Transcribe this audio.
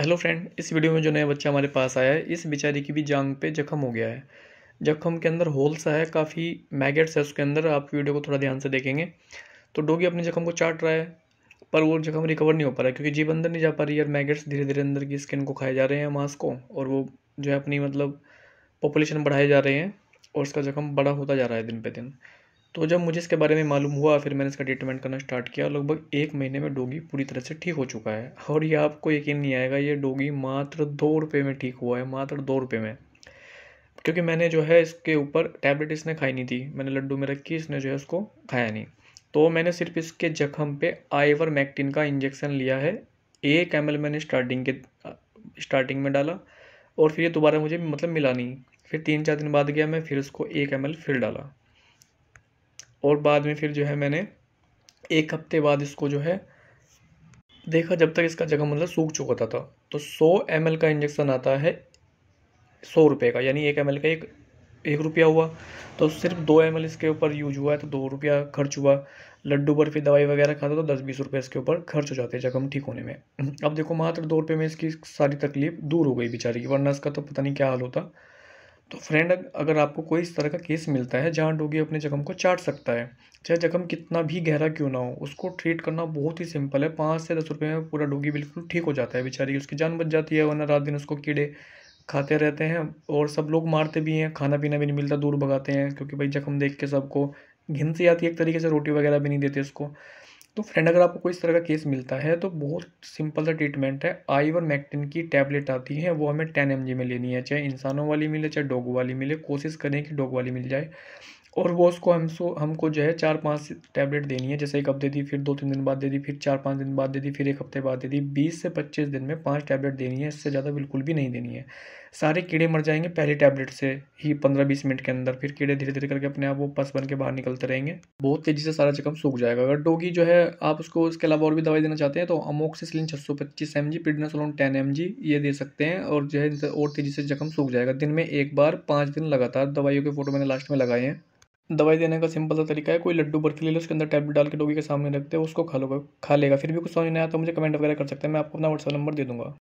hello friend इस video में जो नया बच्चा हमारे पास आया है इस बेचारी की भी जांग पे जख्म हो गया है जख्म के अंदर होल सा है काफ़ी मैगेट्स है उसके अंदर आप वीडियो को थोड़ा ध्यान से देखेंगे तो डोगी अपने जख्म को चाट रहा है पर वो जख्म रिकवर नहीं हो पा रहा है क्योंकि जीप अंदर नहीं जा पा रही है और मैगेट्स धीरे धीरे अंदर की स्किन को खाए जा रहे हैं मांस को और वो जो है अपनी मतलब पॉपुलेशन बढ़ाए जा रहे हैं और उसका जख्म बड़ा होता जा रहा है दिन पे दिन तो जब मुझे इसके बारे में मालूम हुआ फिर मैंने इसका ट्रीटमेंट करना स्टार्ट किया लगभग एक महीने में डोगी पूरी तरह से ठीक हो चुका है और ये आपको यकीन नहीं आएगा ये डोगी मात्र दो रुपये में ठीक हुआ है मात्र दो रुपये में क्योंकि मैंने जो है इसके ऊपर टैबलेट इसने खाई नहीं थी मैंने लड्डू में रखी इसने जो है उसको खाया नहीं तो मैंने सिर्फ इसके जख्म पे आइवर मैक्टिन का इंजेक्शन लिया है एक एम मैंने स्टार्टिंग के स्टार्टिंग में डाला और फिर ये दोबारा मुझे मतलब मिला नहीं फिर तीन चार दिन बाद गया मैं फिर उसको एक एम फिर डाला और बाद में फिर जो है मैंने एक हफ्ते बाद इसको जो है देखा जब तक इसका जगह मतलब सूख चुका था तो सौ एम का इंजेक्शन आता है सौ रुपये का यानी एक एम का एक एक रुपया हुआ तो सिर्फ दो एम इसके ऊपर यूज हुआ है तो दो रुपया खर्च हुआ लड्डू बर्फी दवाई वगैरह खाता तो दस बीस रुपये इसके ऊपर खर्च हो जाते हैं जख्म ठीक होने में अब देखो मात्र दो रुपये में इसकी सारी तकलीफ दूर हो गई बेचारी की वरना इसका तो पता नहीं क्या हाल होता तो फ्रेंड अगर आपको कोई इस तरह का केस मिलता है जहाँ डोगी अपने जख्म को चाट सकता है चाहे जख्म कितना भी गहरा क्यों ना हो उसको ट्रीट करना बहुत ही सिंपल है पाँच से दस रुपये में पूरा डोगी बिल्कुल ठीक हो जाता है बेचारी उसकी जान बच जाती है वरना रात दिन उसको कीड़े खाते रहते हैं और सब लोग मारते भी हैं खाना पीना भी नहीं मिलता दूर भगाते हैं क्योंकि भाई जख्म देख के सबको घिन से आती है एक तरीके से रोटी वगैरह भी नहीं देते उसको तो फ्रेंड अगर आपको कोई इस तरह का केस मिलता है तो बहुत सिंपल सा ट्रीटमेंट है आईवर मैक्टिन की टैबलेट आती है वो हमें टेन एम में लेनी है चाहे इंसानों वाली मिले चाहे डॉग वाली मिले कोशिश करें कि डॉग वाली मिल जाए और वो उसको हम सो हमको जो है चार पाँच टैबलेट देनी है जैसे एक हफ्ते दी फिर दो तीन दिन बाद दे दी फिर चार पाँच दिन बाद दे दी फिर एक हफ्ते बाद दे दी बीस से पच्चीस दिन में पाँच टैबलेट देनी है इससे ज़्यादा बिल्कुल भी नहीं देनी है सारे कीड़े मर जाएंगे पहले टैबलेट से ही पंद्रह बीस मिनट के अंदर फिर कीड़े धीरे धीरे करके अपने आप वो पस बन के बाहर निकलते रहेंगे बहुत तेज़ी से सारा जख्म सूख जाएगा अगर डोगी जो है आप उसको उसके अलावा और भी दवाई देना चाहते हैं तो अमोक्सिसलिन छः सौ पच्चीस M G prednisolone ten M G ये दे सकते हैं और जो है और तेज़ी से जख्म सूख जाएगा दिन में एक बार पाँच दिन लगातार दवाइयों के फोटो मैंने लास्ट में लगाए हैं दवाई देने का सिंपल सा तरीका है कोई लड्डू बर्फी ले लो उसके अंदर टैबलेट डाल के डोगी के सामने रखते हैं उसको खा लो खा लेगा फिर भी कुछ समझ नहीं आया तो मुझे कमेंट वगैरह कर सकते हैं मैं आपको अपना व्हाट्सअप नंबर दे दूँगा